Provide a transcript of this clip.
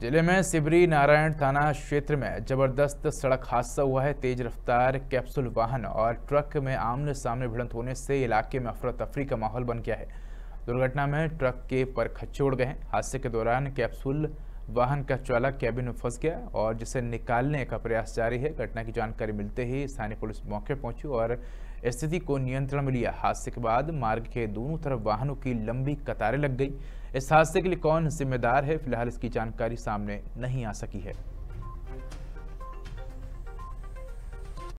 जिले में सिबरी नारायण थाना क्षेत्र में जबरदस्त सड़क हादसा हुआ है तेज रफ्तार कैप्सूल वाहन और ट्रक में आमने सामने भिड़ंत होने से इलाके में अफरा तफरी का माहौल बन गया है दुर्घटना में ट्रक के पर खच्चोड़ गए हादसे के दौरान कैप्सूल वाहन का चालक कैबिन में फंस गया और जिसे निकालने का प्रयास जारी है घटना की जानकारी मिलते ही स्थानीय पुलिस मौके पहुंची और स्थिति को नियंत्रण में लिया हादसे के बाद मार्ग के दोनों तरफ वाहनों की लंबी कतारें लग गई इस हादसे के लिए कौन जिम्मेदार है फिलहाल इसकी जानकारी सामने नहीं आ सकी है